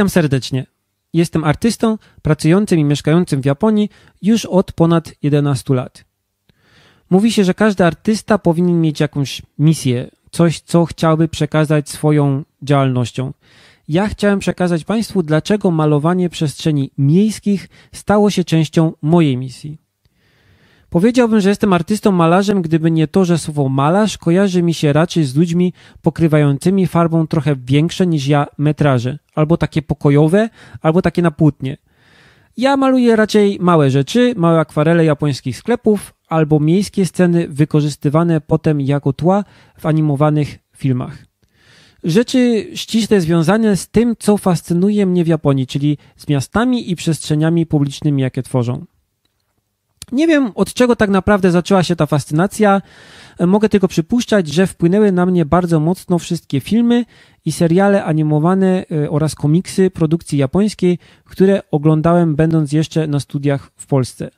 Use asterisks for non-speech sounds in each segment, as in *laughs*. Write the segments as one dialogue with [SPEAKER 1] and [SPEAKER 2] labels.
[SPEAKER 1] Witam serdecznie. Jestem artystą pracującym i mieszkającym w Japonii już od ponad 11 lat. Mówi się, że każdy artysta powinien mieć jakąś misję, coś, co chciałby przekazać swoją działalnością. Ja chciałem przekazać Państwu, dlaczego malowanie przestrzeni miejskich stało się częścią mojej misji. Powiedziałbym, że jestem artystą malarzem, gdyby nie to, że słowo malarz kojarzy mi się raczej z ludźmi pokrywającymi farbą trochę większe niż ja metraże, albo takie pokojowe, albo takie na płótnie. Ja maluję raczej małe rzeczy, małe akwarele japońskich sklepów, albo miejskie sceny wykorzystywane potem jako tła w animowanych filmach. Rzeczy ściśle związane z tym, co fascynuje mnie w Japonii, czyli z miastami i przestrzeniami publicznymi, jakie tworzą. Nie wiem, od czego tak naprawdę zaczęła się ta fascynacja. E, mogę tylko przypuszczać, że wpłynęły na mnie bardzo mocno wszystkie filmy i seriale animowane e, oraz komiksy produkcji japońskiej, które oglądałem będąc jeszcze na studiach w Polsce.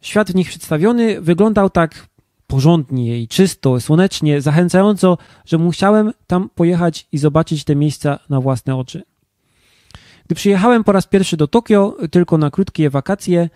[SPEAKER 1] Świat w nich przedstawiony wyglądał tak porządnie i czysto, słonecznie, zachęcająco, że musiałem tam pojechać i zobaczyć te miejsca na własne oczy. Gdy przyjechałem po raz pierwszy do Tokio, tylko na krótkie wakacje,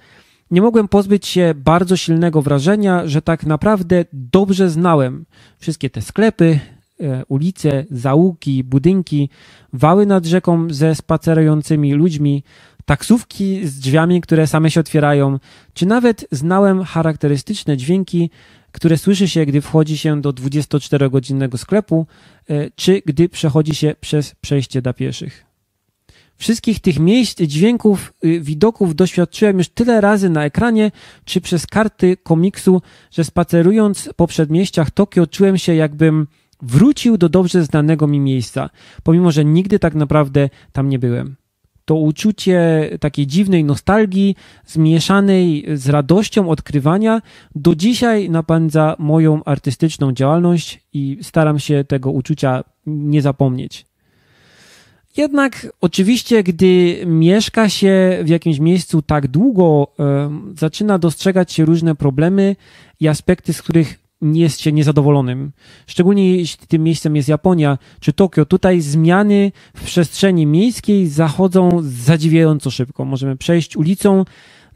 [SPEAKER 1] nie mogłem pozbyć się bardzo silnego wrażenia, że tak naprawdę dobrze znałem wszystkie te sklepy, e, ulice, załuki, budynki, wały nad rzeką ze spacerującymi ludźmi, taksówki z drzwiami, które same się otwierają, czy nawet znałem charakterystyczne dźwięki, które słyszy się, gdy wchodzi się do 24-godzinnego sklepu, e, czy gdy przechodzi się przez przejście dla pieszych. Wszystkich tych miejsc, dźwięków, y, widoków doświadczyłem już tyle razy na ekranie czy przez karty komiksu, że spacerując po przedmieściach Tokio czułem się jakbym wrócił do dobrze znanego mi miejsca, pomimo że nigdy tak naprawdę tam nie byłem. To uczucie takiej dziwnej nostalgii, zmieszanej z radością odkrywania, do dzisiaj napędza moją artystyczną działalność i staram się tego uczucia nie zapomnieć. Jednak oczywiście, gdy mieszka się w jakimś miejscu tak długo, zaczyna dostrzegać się różne problemy i aspekty, z których nie jest się niezadowolonym. Szczególnie jeśli tym miejscem jest Japonia czy Tokio, tutaj zmiany w przestrzeni miejskiej zachodzą zadziwiająco szybko. Możemy przejść ulicą,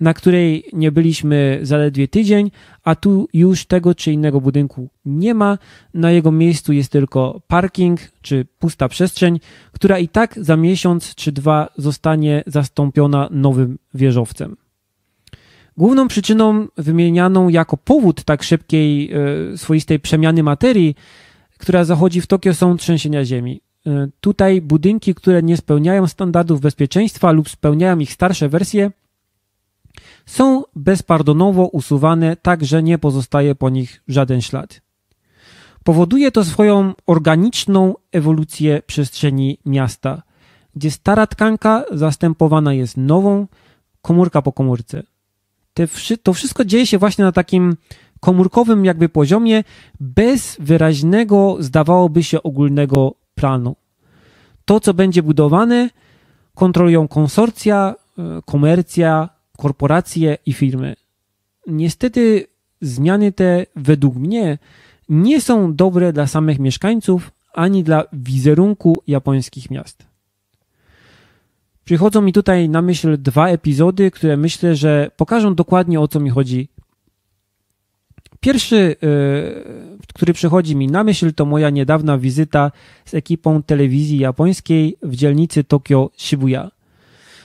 [SPEAKER 1] na której nie byliśmy zaledwie tydzień, a tu już tego czy innego budynku nie ma. Na jego miejscu jest tylko parking czy pusta przestrzeń, która i tak za miesiąc czy dwa zostanie zastąpiona nowym wieżowcem. Główną przyczyną wymienianą jako powód tak szybkiej, e, swoistej przemiany materii, która zachodzi w Tokio, są trzęsienia ziemi. E, tutaj budynki, które nie spełniają standardów bezpieczeństwa lub spełniają ich starsze wersje, są bezpardonowo usuwane tak, że nie pozostaje po nich żaden ślad. Powoduje to swoją organiczną ewolucję przestrzeni miasta, gdzie stara tkanka zastępowana jest nową, komórka po komórce. to wszystko dzieje się właśnie na takim komórkowym jakby poziomie, bez wyraźnego, zdawałoby się, ogólnego planu. To, co będzie budowane, kontrolują konsorcja, e, komercja, korporacje i firmy. Niestety zmiany te, według mnie, nie są dobre dla samych mieszkańców ani dla wizerunku japońskich miast. Przychodzą mi tutaj na myśl dwa epizody, które myślę, że pokażą dokładnie o co mi chodzi. Pierwszy, e, który przychodzi mi na myśl, to moja niedawna wizyta z ekipą telewizji japońskiej w dzielnicy Tokio Shibuya.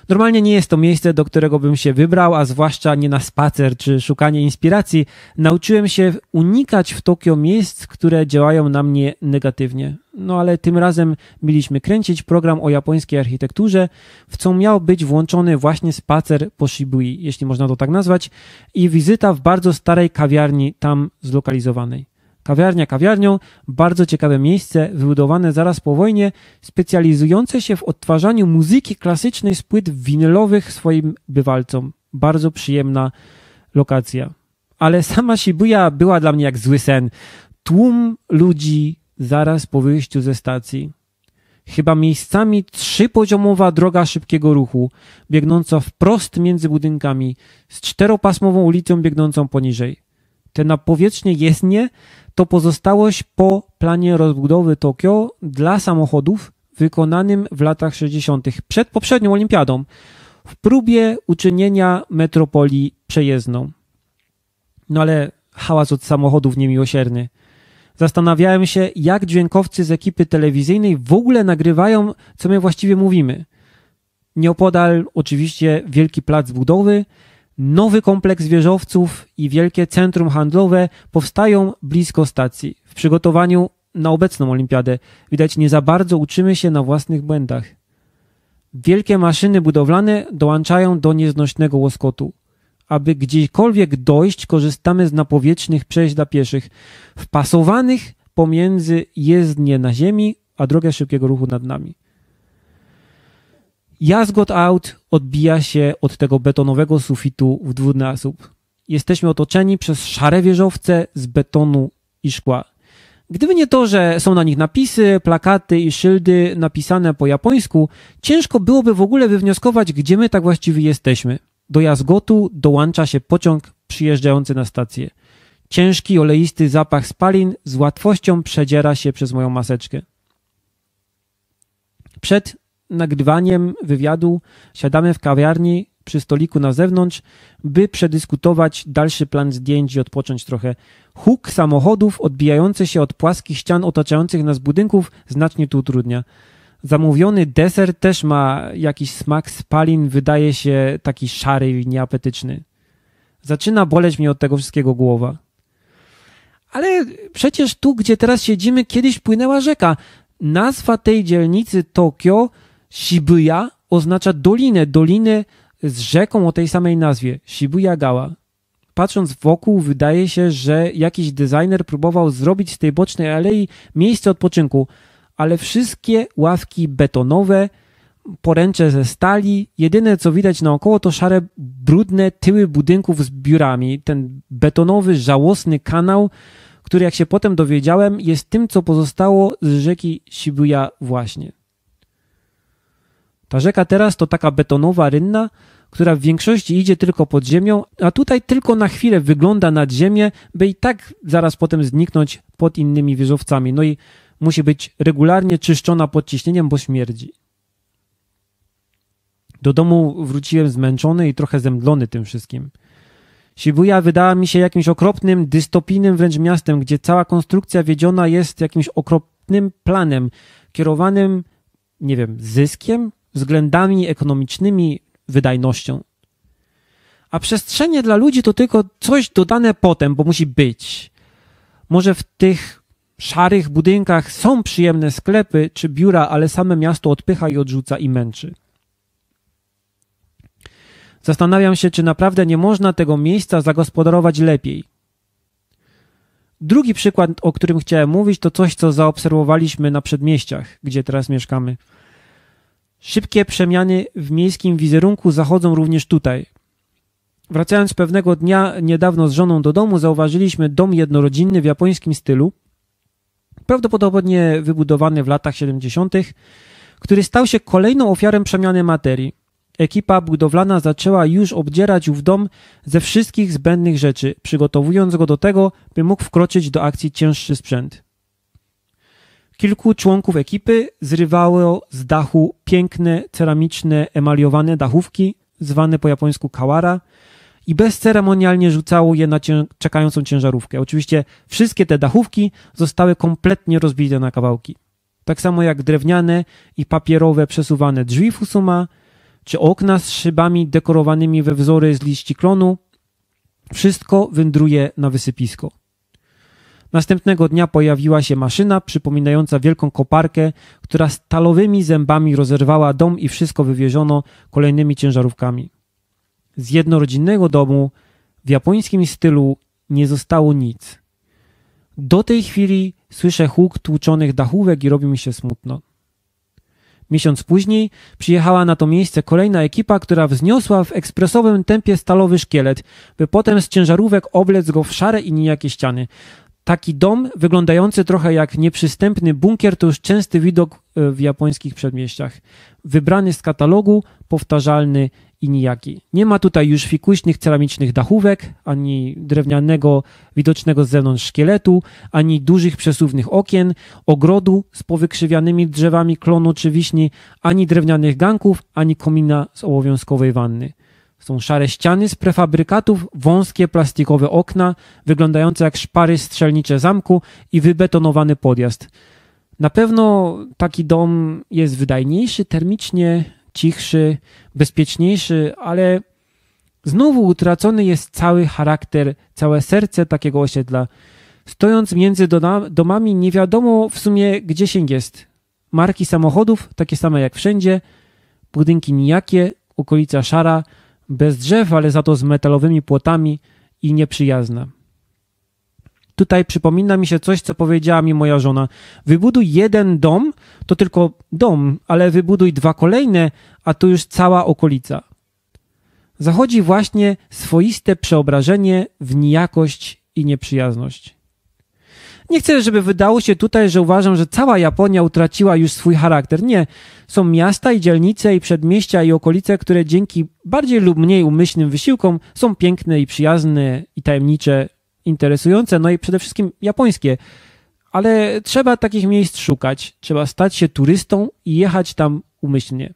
[SPEAKER 1] Normalnie nie jest to miejsce, do którego bym się wybrał, a zwłaszcza nie na spacer czy szukanie inspiracji. Nauczyłem się unikać w Tokio miejsc, które działają na mnie negatywnie. No ale tym razem mieliśmy kręcić program o japońskiej architekturze, w co miał być włączony właśnie spacer po Shibui, jeśli można to tak nazwać, i wizyta w bardzo starej kawiarni tam zlokalizowanej. Kawiarnia kawiarnią, bardzo ciekawe miejsce wybudowane zaraz po wojnie, specjalizujące się w odtwarzaniu muzyki klasycznej z płyt winylowych swoim bywalcom. Bardzo przyjemna lokacja. Ale *laughs* sama Shibuya była dla mnie jak zły sen. Tłum ludzi zaraz po wyjściu ze stacji. Chyba miejscami trzypoziomowa droga szybkiego ruchu, biegnąca wprost między budynkami, z czteropasmową ulicą biegnącą poniżej te powietrznie jezdnie to pozostałość po planie rozbudowy Tokio dla samochodów wykonanym w latach 60. przed poprzednią olimpiadą w próbie uczynienia metropolii przejezdną. No ale hałas od samochodów niemiłosierny. Zastanawiałem się, jak dźwiękowcy z ekipy telewizyjnej w ogóle nagrywają, co my właściwie mówimy. Nieopodal oczywiście wielki plac budowy, Nowy kompleks wieżowców i wielkie centrum handlowe powstają blisko stacji. W przygotowaniu na obecną olimpiadę widać nie za bardzo uczymy się na własnych błędach. Wielkie maszyny budowlane dołączają do nieznośnego łoskotu. Aby gdziekolwiek dojść, korzystamy z napowietrznych przejść dla pieszych, wpasowanych pomiędzy jezdnie na ziemi, a drogę szybkiego ruchu nad nami. Jazgot Out odbija się od tego betonowego sufitu w dwunasób. Jesteśmy otoczeni przez szare wieżowce z betonu i szkła. Gdyby nie to, że są na nich napisy, plakaty i szyldy napisane po japońsku, ciężko byłoby w ogóle wywnioskować, gdzie my tak właściwie jesteśmy. Do Jazgotu dołącza się pociąg przyjeżdżający na stację. Ciężki, oleisty zapach spalin z łatwością przedziera się przez moją maseczkę. Przed nagrywaniem wywiadu siadamy w kawiarni przy stoliku na zewnątrz, by przedyskutować dalszy plan zdjęć i odpocząć trochę. Huk samochodów odbijający się od płaskich ścian otaczających nas budynków znacznie tu utrudnia. Zamówiony deser też ma jakiś smak spalin, wydaje się taki szary i nieapetyczny. Zaczyna boleć mnie od tego wszystkiego głowa. Ale przecież tu, gdzie teraz siedzimy, kiedyś płynęła rzeka. Nazwa tej dzielnicy Tokio Shibuya oznacza dolinę, dolinę z rzeką o tej samej nazwie, Shibuya-gawa. Patrząc wokół, wydaje się, że jakiś designer próbował zrobić z tej bocznej alei miejsce odpoczynku, ale wszystkie ławki betonowe, poręcze ze stali. Jedyne co widać naokoło to szare, brudne tyły budynków z biurami. Ten betonowy, żałosny kanał, który jak się potem dowiedziałem, jest tym, co pozostało z rzeki Shibuya właśnie. Ta rzeka teraz to taka betonowa rynna, która w większości idzie tylko pod ziemią, a tutaj tylko na chwilę wygląda nad ziemię, by i tak zaraz potem zniknąć pod innymi wieżowcami. No i musi być regularnie czyszczona pod ciśnieniem, bo śmierdzi. Do domu wróciłem zmęczony i trochę zemdlony tym wszystkim. Shibuya wydała mi się jakimś okropnym, dystopijnym wręcz miastem, gdzie cała konstrukcja wiedziona jest jakimś okropnym planem, kierowanym, nie wiem, zyskiem? względami ekonomicznymi, wydajnością. A przestrzenie dla ludzi to tylko coś dodane potem, bo musi być. Może w tych szarych budynkach są przyjemne sklepy czy biura, ale same miasto odpycha i odrzuca i męczy. Zastanawiam się, czy naprawdę nie można tego miejsca zagospodarować lepiej. Drugi przykład, o którym chciałem mówić, to coś, co zaobserwowaliśmy na przedmieściach, gdzie teraz mieszkamy. Szybkie przemiany w miejskim wizerunku zachodzą również tutaj. Wracając pewnego dnia niedawno z żoną do domu, zauważyliśmy dom jednorodzinny w japońskim stylu, prawdopodobnie wybudowany w latach 70., który stał się kolejną ofiarą przemiany materii. Ekipa budowlana zaczęła już obdzierać ów dom ze wszystkich zbędnych rzeczy, przygotowując go do tego, by mógł wkroczyć do akcji cięższy sprzęt. Kilku członków ekipy zrywało z dachu piękne, ceramiczne, emaliowane dachówki, zwane po japońsku kawara, i bezceremonialnie rzucało je na cię, czekającą ciężarówkę. Oczywiście wszystkie te dachówki zostały kompletnie rozbite na kawałki. Tak samo jak drewniane i papierowe przesuwane drzwi Fusuma, czy okna z szybami dekorowanymi we wzory z liści klonu. Wszystko wędruje na wysypisko. Następnego dnia pojawiła się maszyna przypominająca wielką koparkę, która stalowymi zębami rozerwała dom i wszystko wywieziono kolejnymi ciężarówkami. Z jednorodzinnego domu w japońskim stylu nie zostało nic. Do tej chwili słyszę huk tłuczonych dachówek i robi mi się smutno. Miesiąc później przyjechała na to miejsce kolejna ekipa, która wzniosła w ekspresowym tempie stalowy szkielet, by potem z ciężarówek oblec go w szare i nijakie ściany. Taki dom, wyglądający trochę jak nieprzystępny bunkier, to już częsty widok e, w japońskich przedmieściach. Wybrany z katalogu, powtarzalny i nijaki. Nie ma tutaj już fikuśnych ceramicznych dachówek, ani drewnianego, widocznego z zewnątrz szkieletu, ani dużych przesuwnych okien, ogrodu z powykrzywianymi drzewami klonu czy wiśni, ani drewnianych ganków, ani komina z obowiązkowej wanny. Są szare ściany z prefabrykatów, wąskie plastikowe okna, wyglądające jak szpary strzelnicze zamku i wybetonowany podjazd. Na pewno taki dom jest wydajniejszy termicznie, cichszy, bezpieczniejszy, ale znowu utracony jest cały charakter, całe serce takiego osiedla. Stojąc między domami, nie wiadomo w sumie gdzie się jest. Marki samochodów, takie same jak wszędzie, budynki nijakie, okolica szara, bez drzew, ale za to z metalowymi płotami i nieprzyjazna. Tutaj przypomina mi się coś, co powiedziała mi moja żona. Wybuduj jeden dom, to tylko dom, ale wybuduj dwa kolejne, a to już cała okolica. Zachodzi właśnie swoiste przeobrażenie w nijakość i nieprzyjazność. Nie chcę, żeby wydało się tutaj, że uważam, że cała Japonia utraciła już swój charakter. Nie. Są miasta i dzielnice i przedmieścia i okolice, które dzięki bardziej lub mniej umyślnym wysiłkom są piękne i przyjazne i tajemnicze, interesujące, no i przede wszystkim japońskie. Ale trzeba takich miejsc szukać. Trzeba stać się turystą i jechać tam umyślnie.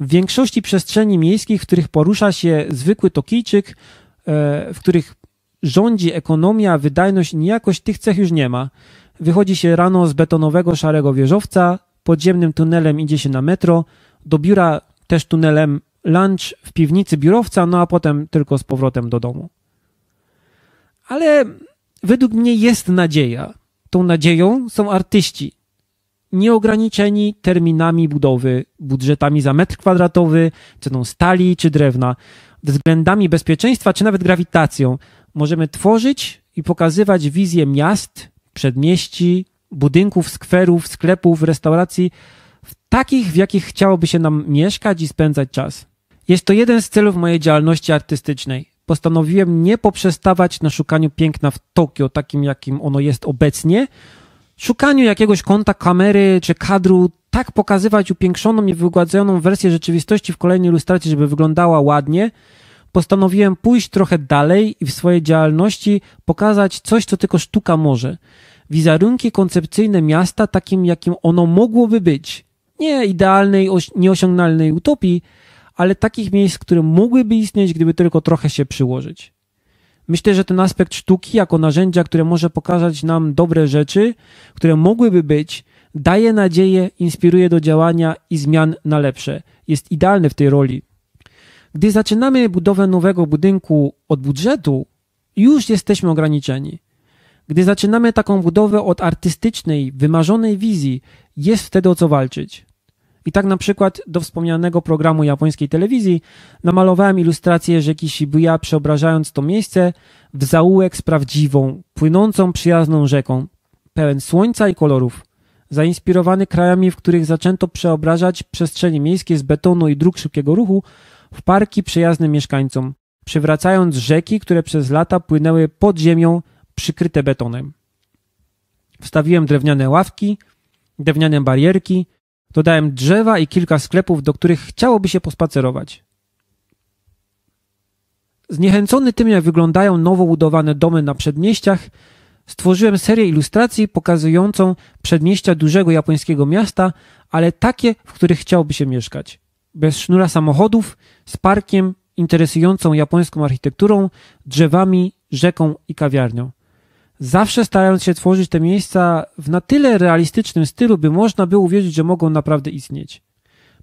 [SPEAKER 1] W większości przestrzeni miejskich, w których porusza się zwykły Tokijczyk, e, w których rządzi ekonomia, wydajność i niejakość, tych cech już nie ma. Wychodzi się rano z betonowego szarego wieżowca, podziemnym tunelem idzie się na metro, do biura też tunelem lunch w piwnicy biurowca, no a potem tylko z powrotem do domu. Ale według mnie jest nadzieja. Tą nadzieją są artyści. Nieograniczeni terminami budowy, budżetami za metr kwadratowy, ceną stali czy drewna, względami bezpieczeństwa czy nawet grawitacją możemy tworzyć i pokazywać wizję miast, przedmieści, budynków, skwerów, sklepów, restauracji, w takich, w jakich chciałoby się nam mieszkać i spędzać czas. Jest to jeden z celów mojej działalności artystycznej. Postanowiłem nie poprzestawać na szukaniu piękna w Tokio, takim jakim ono jest obecnie, szukaniu jakiegoś kąta kamery czy kadru, tak pokazywać upiększoną i wygładzoną wersję rzeczywistości w kolejnej ilustracji, żeby wyglądała ładnie, postanowiłem pójść trochę dalej i w swojej działalności pokazać coś, co tylko sztuka może. Wizerunki koncepcyjne miasta takim, jakim ono mogłoby być. Nie idealnej, nieosiągnalnej utopii, ale takich miejsc, które mogłyby istnieć, gdyby tylko trochę się przyłożyć. Myślę, że ten aspekt sztuki jako narzędzia, które może pokazać nam dobre rzeczy, które mogłyby być, daje nadzieję, inspiruje do działania i zmian na lepsze. Jest idealny w tej roli. Gdy zaczynamy budowę nowego budynku od budżetu, już jesteśmy ograniczeni. Gdy zaczynamy taką budowę od artystycznej, wymarzonej wizji, jest wtedy o co walczyć. I tak na przykład do wspomnianego programu japońskiej telewizji namalowałem ilustrację rzeki Shibuya, przeobrażając to miejsce w zaułek z prawdziwą, płynącą przyjazną rzeką, pełen słońca i kolorów. Zainspirowany krajami, w których zaczęto przeobrażać przestrzenie miejskie z betonu i dróg szybkiego ruchu, w parki przyjazne mieszkańcom, przywracając rzeki, które przez lata płynęły pod ziemią przykryte betonem. Wstawiłem drewniane ławki, drewniane barierki, dodałem drzewa i kilka sklepów, do których chciałoby się pospacerować. Zniechęcony tym, jak wyglądają nowo budowane domy na przedmieściach, stworzyłem serię ilustracji pokazującą przedmieścia dużego japońskiego miasta, ale takie, w których chciałoby się mieszkać bez sznura samochodów, z parkiem interesującą japońską architekturą, drzewami, rzeką i kawiarnią. Zawsze starając się tworzyć te miejsca w na tyle realistycznym stylu, by można było uwierzyć, że mogą naprawdę istnieć.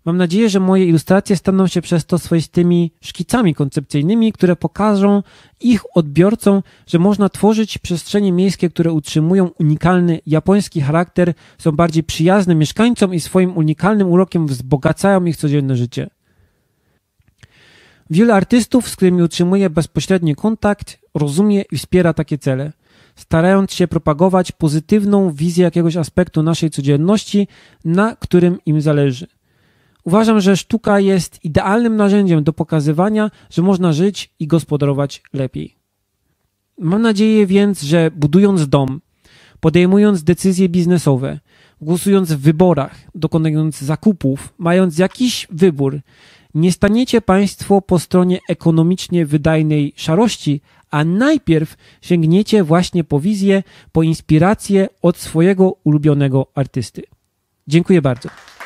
[SPEAKER 1] Mam nadzieję, że moje ilustracje staną się przez to swoistymi szkicami koncepcyjnymi, które pokażą ich odbiorcom, że można tworzyć przestrzenie miejskie, które utrzymują unikalny japoński charakter, są bardziej przyjazne mieszkańcom i swoim unikalnym urokiem wzbogacają ich codzienne życie. Wiele artystów, z którymi utrzymuje bezpośredni kontakt, rozumie i wspiera takie cele starając się propagować pozytywną wizję jakiegoś aspektu naszej codzienności, na którym im zależy. Uważam, że sztuka jest idealnym narzędziem do pokazywania, że można żyć i gospodarować lepiej. Mam nadzieję więc, że budując dom, podejmując decyzje biznesowe, głosując w wyborach, dokonując zakupów, mając jakiś wybór, nie staniecie Państwo po stronie ekonomicznie wydajnej szarości, a najpierw sięgniecie właśnie po wizję, po inspirację od swojego ulubionego artysty. Dziękuję bardzo.